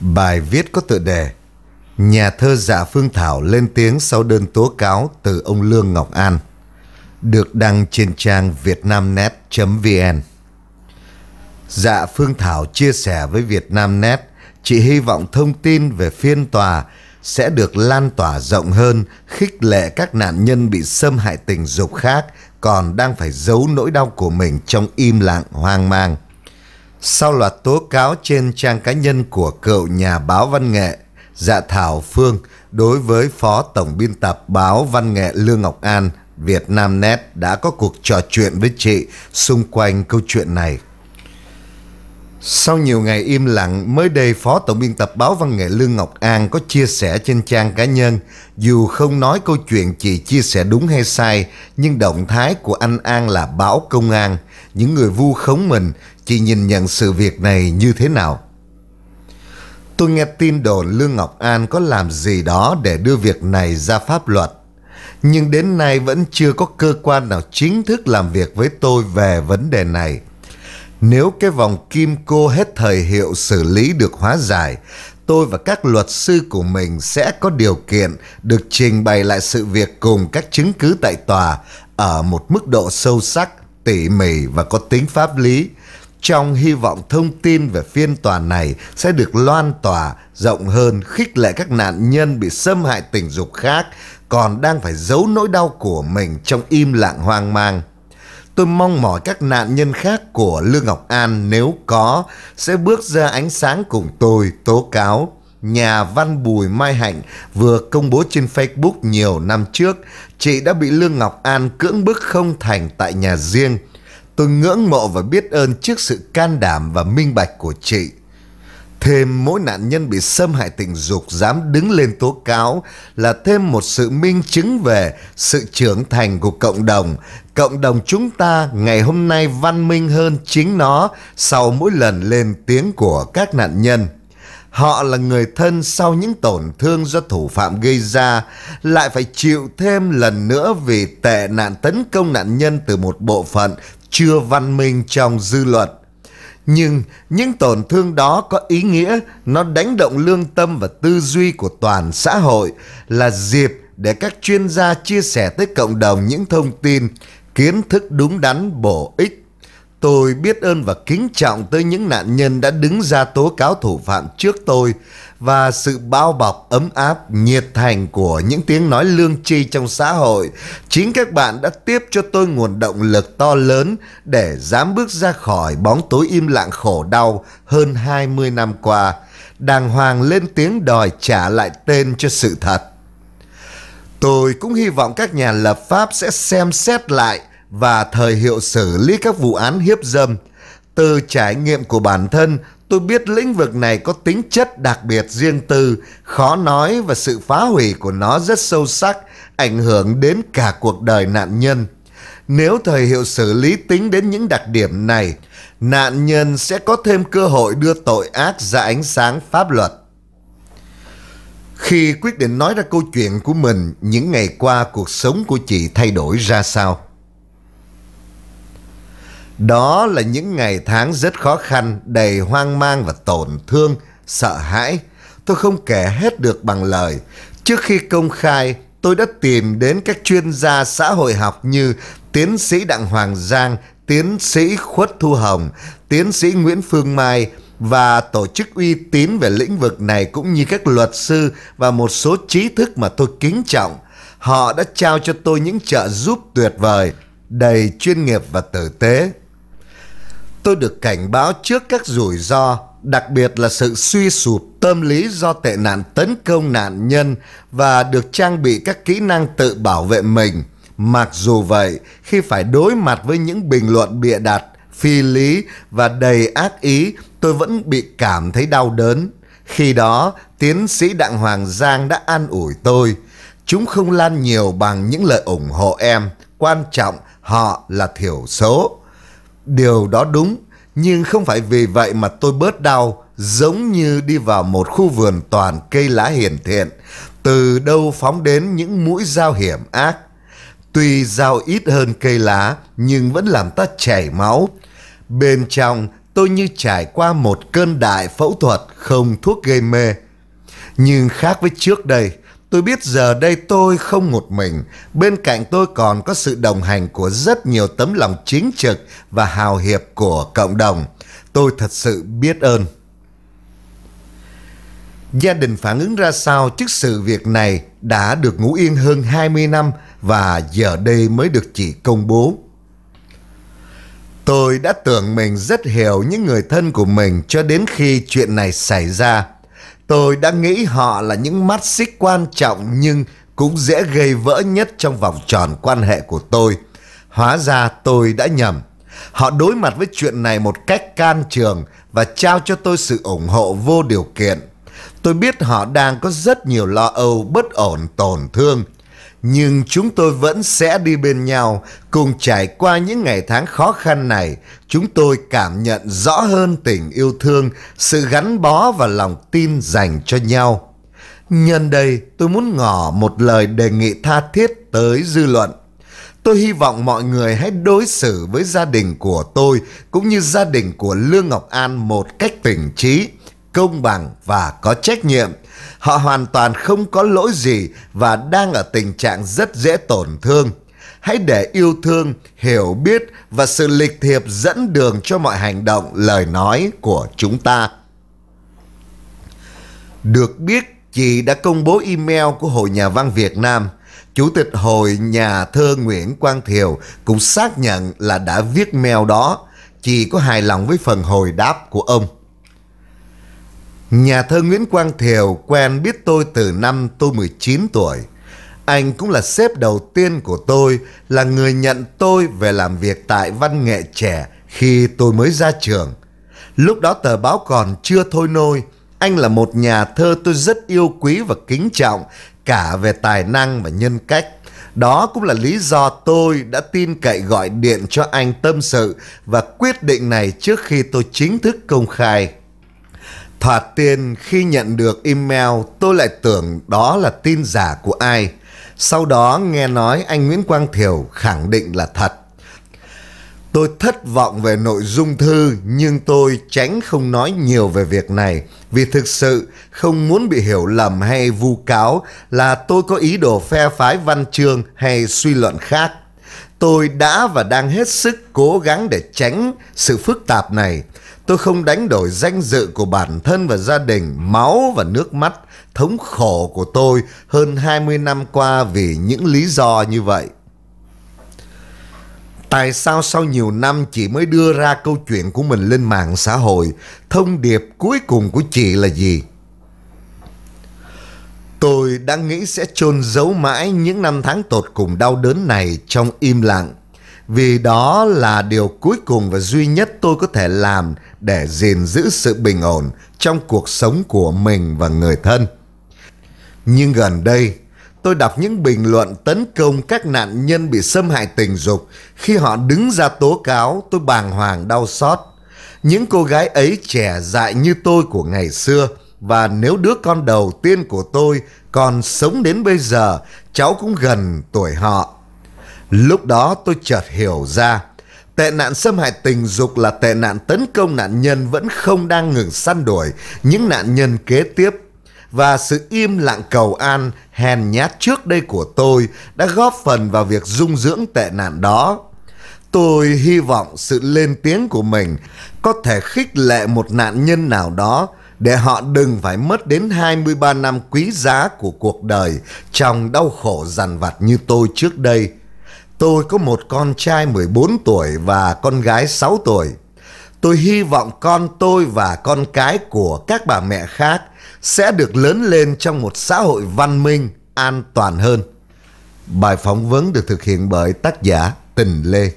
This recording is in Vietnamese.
Bài viết có tựa đề Nhà thơ Dạ Phương Thảo lên tiếng sau đơn tố cáo từ ông Lương Ngọc An được đăng trên trang vietnamnet.vn Dạ Phương Thảo chia sẻ với Vietnamnet chị hy vọng thông tin về phiên tòa sẽ được lan tỏa rộng hơn khích lệ các nạn nhân bị xâm hại tình dục khác còn đang phải giấu nỗi đau của mình trong im lặng hoang mang sau loạt tố cáo trên trang cá nhân của cựu nhà báo văn nghệ Dạ Thảo Phương đối với Phó Tổng biên tập báo văn nghệ Lương Ngọc An Việt Nam Net đã có cuộc trò chuyện với chị xung quanh câu chuyện này sau nhiều ngày im lặng, mới đây Phó Tổng biên tập báo văn nghệ Lương Ngọc An có chia sẻ trên trang cá nhân, dù không nói câu chuyện chị chia sẻ đúng hay sai, nhưng động thái của anh An là báo công an. Những người vu khống mình, chị nhìn nhận sự việc này như thế nào? Tôi nghe tin đồn Lương Ngọc An có làm gì đó để đưa việc này ra pháp luật. Nhưng đến nay vẫn chưa có cơ quan nào chính thức làm việc với tôi về vấn đề này. Nếu cái vòng kim cô hết thời hiệu xử lý được hóa giải, tôi và các luật sư của mình sẽ có điều kiện được trình bày lại sự việc cùng các chứng cứ tại tòa ở một mức độ sâu sắc, tỉ mỉ và có tính pháp lý. Trong hy vọng thông tin về phiên tòa này sẽ được loan tỏa rộng hơn khích lệ các nạn nhân bị xâm hại tình dục khác còn đang phải giấu nỗi đau của mình trong im lặng hoang mang. Tôi mong mỏi các nạn nhân khác của Lương Ngọc An nếu có sẽ bước ra ánh sáng cùng tôi tố cáo nhà văn Bùi Mai Hạnh vừa công bố trên Facebook nhiều năm trước, chị đã bị Lương Ngọc An cưỡng bức không thành tại nhà riêng. Tôi ngưỡng mộ và biết ơn trước sự can đảm và minh bạch của chị. Thêm mỗi nạn nhân bị xâm hại tình dục dám đứng lên tố cáo là thêm một sự minh chứng về sự trưởng thành của cộng đồng. Cộng đồng chúng ta ngày hôm nay văn minh hơn chính nó sau mỗi lần lên tiếng của các nạn nhân. Họ là người thân sau những tổn thương do thủ phạm gây ra, lại phải chịu thêm lần nữa vì tệ nạn tấn công nạn nhân từ một bộ phận chưa văn minh trong dư luận nhưng những tổn thương đó có ý nghĩa nó đánh động lương tâm và tư duy của toàn xã hội là dịp để các chuyên gia chia sẻ tới cộng đồng những thông tin, kiến thức đúng đắn, bổ ích Tôi biết ơn và kính trọng tới những nạn nhân đã đứng ra tố cáo thủ phạm trước tôi và sự bao bọc ấm áp nhiệt thành của những tiếng nói lương tri trong xã hội. Chính các bạn đã tiếp cho tôi nguồn động lực to lớn để dám bước ra khỏi bóng tối im lặng khổ đau hơn 20 năm qua. Đàng hoàng lên tiếng đòi trả lại tên cho sự thật. Tôi cũng hy vọng các nhà lập pháp sẽ xem xét lại và thời hiệu xử lý các vụ án hiếp dâm. Từ trải nghiệm của bản thân, tôi biết lĩnh vực này có tính chất đặc biệt riêng tư, khó nói và sự phá hủy của nó rất sâu sắc, ảnh hưởng đến cả cuộc đời nạn nhân. Nếu thời hiệu xử lý tính đến những đặc điểm này, nạn nhân sẽ có thêm cơ hội đưa tội ác ra ánh sáng pháp luật. Khi quyết định nói ra câu chuyện của mình, những ngày qua cuộc sống của chị thay đổi ra sao? Đó là những ngày tháng rất khó khăn, đầy hoang mang và tổn thương, sợ hãi. Tôi không kể hết được bằng lời. Trước khi công khai, tôi đã tìm đến các chuyên gia xã hội học như tiến sĩ Đặng Hoàng Giang, tiến sĩ Khuất Thu Hồng, tiến sĩ Nguyễn Phương Mai và tổ chức uy tín về lĩnh vực này cũng như các luật sư và một số trí thức mà tôi kính trọng. Họ đã trao cho tôi những trợ giúp tuyệt vời, đầy chuyên nghiệp và tử tế tôi được cảnh báo trước các rủi ro, đặc biệt là sự suy sụp tâm lý do tệ nạn tấn công nạn nhân và được trang bị các kỹ năng tự bảo vệ mình. Mặc dù vậy, khi phải đối mặt với những bình luận bịa đặt, phi lý và đầy ác ý, tôi vẫn bị cảm thấy đau đớn. Khi đó, tiến sĩ Đặng Hoàng Giang đã an ủi tôi. Chúng không lan nhiều bằng những lời ủng hộ em. Quan trọng, họ là thiểu số. Điều đó đúng, nhưng không phải vì vậy mà tôi bớt đau giống như đi vào một khu vườn toàn cây lá hiền thiện, từ đâu phóng đến những mũi dao hiểm ác. Tuy dao ít hơn cây lá, nhưng vẫn làm ta chảy máu. Bên trong, tôi như trải qua một cơn đại phẫu thuật không thuốc gây mê. Nhưng khác với trước đây, Tôi biết giờ đây tôi không một mình, bên cạnh tôi còn có sự đồng hành của rất nhiều tấm lòng chính trực và hào hiệp của cộng đồng. Tôi thật sự biết ơn. Gia đình phản ứng ra sao trước sự việc này đã được ngủ yên hơn 20 năm và giờ đây mới được chị công bố. Tôi đã tưởng mình rất hiểu những người thân của mình cho đến khi chuyện này xảy ra. Tôi đã nghĩ họ là những mắt xích quan trọng nhưng cũng dễ gây vỡ nhất trong vòng tròn quan hệ của tôi. Hóa ra tôi đã nhầm. Họ đối mặt với chuyện này một cách can trường và trao cho tôi sự ủng hộ vô điều kiện. Tôi biết họ đang có rất nhiều lo âu, bất ổn, tổn thương nhưng chúng tôi vẫn sẽ đi bên nhau cùng trải qua những ngày tháng khó khăn này chúng tôi cảm nhận rõ hơn tình yêu thương sự gắn bó và lòng tin dành cho nhau nhân đây tôi muốn ngỏ một lời đề nghị tha thiết tới dư luận tôi hy vọng mọi người hãy đối xử với gia đình của tôi cũng như gia đình của lương ngọc an một cách tỉnh trí công bằng và có trách nhiệm. Họ hoàn toàn không có lỗi gì và đang ở tình trạng rất dễ tổn thương. Hãy để yêu thương, hiểu biết và sự lịch thiệp dẫn đường cho mọi hành động, lời nói của chúng ta. Được biết, chị đã công bố email của Hội Nhà văn Việt Nam. Chủ tịch Hội Nhà thơ Nguyễn Quang Thiều cũng xác nhận là đã viết mail đó. Chị có hài lòng với phần hồi đáp của ông. Nhà thơ Nguyễn Quang Thiều quen biết tôi từ năm tôi 19 tuổi. Anh cũng là sếp đầu tiên của tôi, là người nhận tôi về làm việc tại văn nghệ trẻ khi tôi mới ra trường. Lúc đó tờ báo còn chưa thôi nôi, anh là một nhà thơ tôi rất yêu quý và kính trọng cả về tài năng và nhân cách. Đó cũng là lý do tôi đã tin cậy gọi điện cho anh tâm sự và quyết định này trước khi tôi chính thức công khai Thoạt tiên khi nhận được email tôi lại tưởng đó là tin giả của ai. Sau đó nghe nói anh Nguyễn Quang Thiều khẳng định là thật. Tôi thất vọng về nội dung thư nhưng tôi tránh không nói nhiều về việc này vì thực sự không muốn bị hiểu lầm hay vu cáo là tôi có ý đồ phe phái văn chương hay suy luận khác. Tôi đã và đang hết sức cố gắng để tránh sự phức tạp này Tôi không đánh đổi danh dự của bản thân và gia đình, máu và nước mắt, thống khổ của tôi hơn 20 năm qua vì những lý do như vậy. Tại sao sau nhiều năm chị mới đưa ra câu chuyện của mình lên mạng xã hội? Thông điệp cuối cùng của chị là gì? Tôi đang nghĩ sẽ chôn giấu mãi những năm tháng tột cùng đau đớn này trong im lặng vì đó là điều cuối cùng và duy nhất tôi có thể làm để gìn giữ sự bình ổn trong cuộc sống của mình và người thân. Nhưng gần đây, tôi đọc những bình luận tấn công các nạn nhân bị xâm hại tình dục khi họ đứng ra tố cáo tôi bàng hoàng đau xót. Những cô gái ấy trẻ dại như tôi của ngày xưa và nếu đứa con đầu tiên của tôi còn sống đến bây giờ, cháu cũng gần tuổi họ Lúc đó tôi chợt hiểu ra, tệ nạn xâm hại tình dục là tệ nạn tấn công nạn nhân vẫn không đang ngừng săn đuổi những nạn nhân kế tiếp. Và sự im lặng cầu an, hèn nhát trước đây của tôi đã góp phần vào việc dung dưỡng tệ nạn đó. Tôi hy vọng sự lên tiếng của mình có thể khích lệ một nạn nhân nào đó để họ đừng phải mất đến 23 năm quý giá của cuộc đời trong đau khổ dằn vặt như tôi trước đây. Tôi có một con trai 14 tuổi và con gái 6 tuổi. Tôi hy vọng con tôi và con cái của các bà mẹ khác sẽ được lớn lên trong một xã hội văn minh, an toàn hơn. Bài phỏng vấn được thực hiện bởi tác giả Tình Lê.